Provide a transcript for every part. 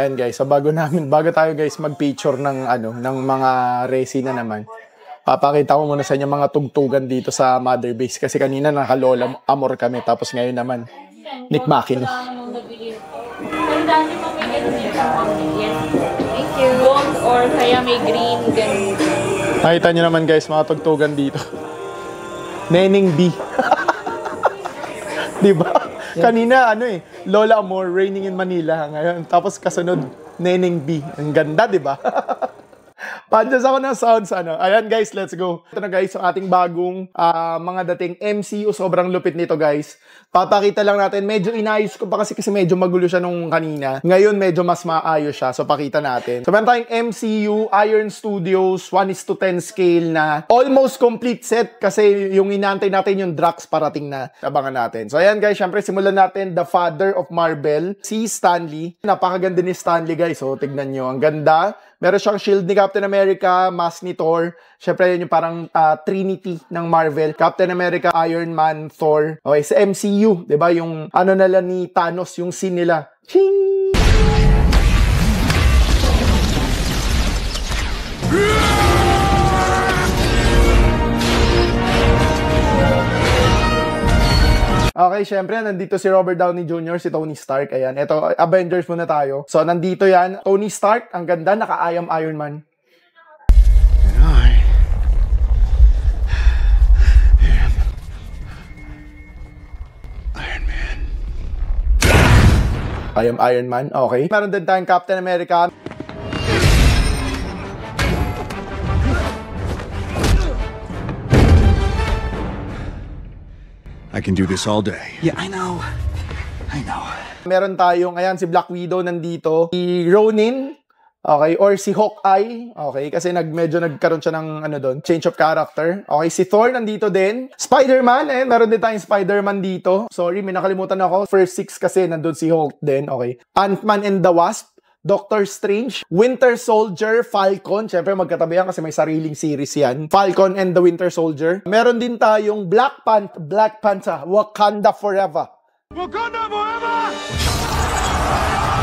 Ayan guys, sa bago namin, bago tayo guys mag-picture ng ano, ng mga resin na naman. Papakita ko muna sa inyo mga tugtugan dito sa mother base kasi kanina nakalola amor kami tapos ngayon naman Nick Makin. Thank you. Gold or kaya may green ganun. Nakita nyo naman guys mga tugtugan dito. Nening B. 'Di ba? Kanina, ano eh, Lola Amor, Raining in Manila. Ngayon, tapos kasunod, Neneng B. Ang ganda, di ba? Padyas ako ng sounds, ano. Ayan guys, let's go. Ito na guys, ang ating bagong uh, mga dating MCU. Sobrang lupit nito guys. Papakita lang natin. Medyo inayos ko pa kasi kasi medyo magulo siya nung kanina. Ngayon medyo mas maayos siya. So pakita natin. So meron tayong MCU, Iron Studios, 1 is to 10 scale na almost complete set kasi yung inantay natin yung Drax parating na. Abangan natin. So ayan guys, syempre simulan natin The Father of Marvel, si Stanley. Napakaganda ni Stanley guys. So tignan nyo. Ang ganda Meron siyang shield ni Captain America, mask ni Thor. Syempre yun yung parang uh, trinity ng Marvel. Captain America, Iron Man, Thor. Okay, sa MCU, 'di ba? Yung ano nila ni Thanos, yung scene nila. Ching! Okay, syempre, nandito si Robert Downey Jr., si Tony Stark. Ayan, eto, Avengers muna tayo. So, nandito yan. Tony Stark, ang ganda, naka-ayam Iron Man. I... Am... Iron Man. I am Iron Man, okay. Meron din tayong Captain America. I can do this all day. Yeah, I know. I know. Meron tayong, ayan, si Black Widow nandito. Si Ronin, okay, or si Hawkeye, okay, kasi nag, medyo nagkaroon siya ng, ano doon, change of character. Okay, si Thor nandito din. Spider-Man, eh, meron din tayong Spider-Man dito. Sorry, may nakalimutan ako. First six kasi nandun si Hulk din, okay. Ant-Man and the Wasp, Doctor Strange, Winter Soldier, Falcon. Siyempre magkatabi yan kasi may sariling series yan. Falcon and the Winter Soldier. Meron din tayong Black Panther, Black Panther, Wakanda Forever. Wakanda Forever!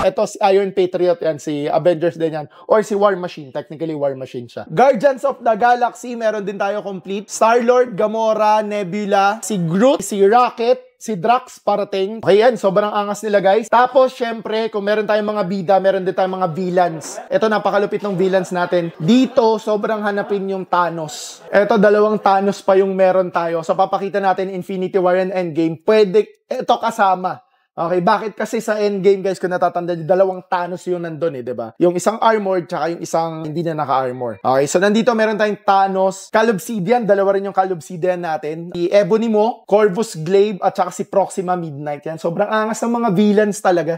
Ito si Iron Patriot yan, si Avengers din yan. Or si War Machine, technically War Machine siya. Guardians of the Galaxy, meron din tayo complete. Star-Lord, Gamora, Nebula, si Groot, si Rocket, si Drax parating. Okay yan, sobrang angas nila guys. Tapos syempre, kung meron tayong mga bida, meron din tayong mga villains. Ito napakalupit ng villains natin. Dito, sobrang hanapin yung Thanos. Ito dalawang Thanos pa yung meron tayo. So papakita natin Infinity War and Endgame. Pwede, ito kasama Okay, bakit? Kasi sa endgame, guys, kung natatanda niyo, dalawang Thanos yung nandun eh, di ba? Yung isang armored, tsaka yung isang hindi na naka-armor. Okay, so nandito meron tayong Thanos, Obsidian, dalawa rin yung Obsidian natin. Si Ebony mo, Corvus Glaive, at tsaka si Proxima Midnight. Yan, sobrang angas ng mga villains talaga.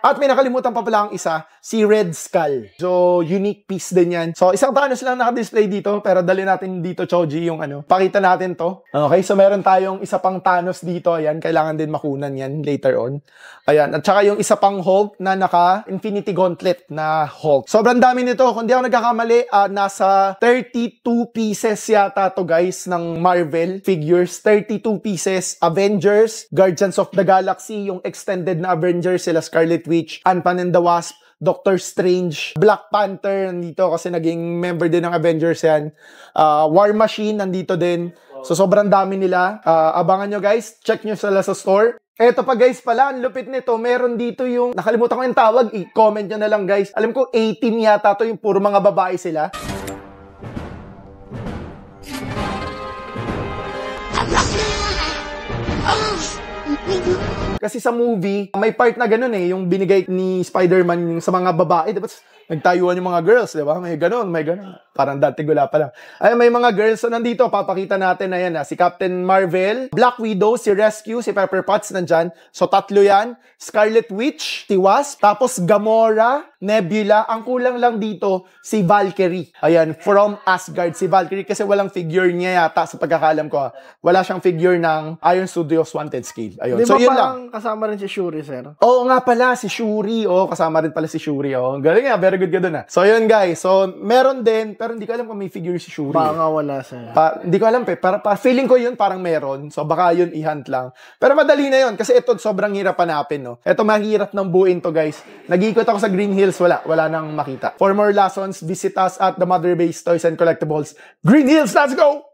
At may nakalimutan pa pala ang isa, si Red Skull. So, unique piece din yan. So, isang Thanos lang naka-display dito, pero dali natin dito, Choji, yung ano. Pakita natin to. Okay, so meron tayong isa pang Thanos dito. Ayan, kailangan din makunan yan later on. Ayan, at saka yung isa pang Hulk na naka-Infinity Gauntlet na Hulk. Sobrang dami nito. Kung di ako nagkakamali, uh, nasa 32 pieces yata to guys ng Marvel figures. 32 pieces. Avengers, Guardians of the Galaxy, yung extended na Avengers, sila Scarlet Witch, Ant-Man and the Wasp, Doctor Strange, Black Panther nandito kasi naging member din ng Avengers yan. Uh, War Machine nandito din. So sobrang dami nila. Uh, abangan nyo guys, check nyo sila sa store. Eto pa guys pala, ang lupit nito, meron dito yung, nakalimutan ko yung tawag, i-comment nyo na lang guys. Alam ko 18 yata to yung puro mga babae sila. Kasi sa movie, may part na ganun eh, yung binigay ni Spider-Man sa mga babae. Diba? Nagtayuan yung mga girls, di ba? May ganun, may ganun. Parang dati gula pa lang. Ay, may mga girls na nandito. Papakita natin na yan. Ha? Ah, si Captain Marvel, Black Widow, si Rescue, si Pepper Potts nandyan. So, tatlo yan. Scarlet Witch, si Wasp, tapos Gamora, Nebula. Ang kulang lang dito, si Valkyrie. Ayan, from Asgard. Si Valkyrie kasi walang figure niya yata sa pagkakalam ko. Ha? Ah. Wala siyang figure ng Iron Studios Wanted Scale. Ayun. Di so, yun lang. kasama rin si Shuri, sir? Oo nga pala, si Shuri. Oo, kasama rin pala si Shuri. Oo. Galing nga, very good ka ah. So yun guys, so meron din, pero hindi ko alam kung may figure si Shuri. Baka nga wala sa. Pa, hindi ko alam pe, para, pa, feeling ko yun parang meron. So baka yun i-hunt lang. Pero madali na yun, kasi ito sobrang hirap hanapin no. Ito mahirap ng buuin to guys. Nagiikot ako sa Green Hills, wala, wala nang makita. For more lessons, visit us at the Mother Base Toys and Collectibles. Green Hills, let's go!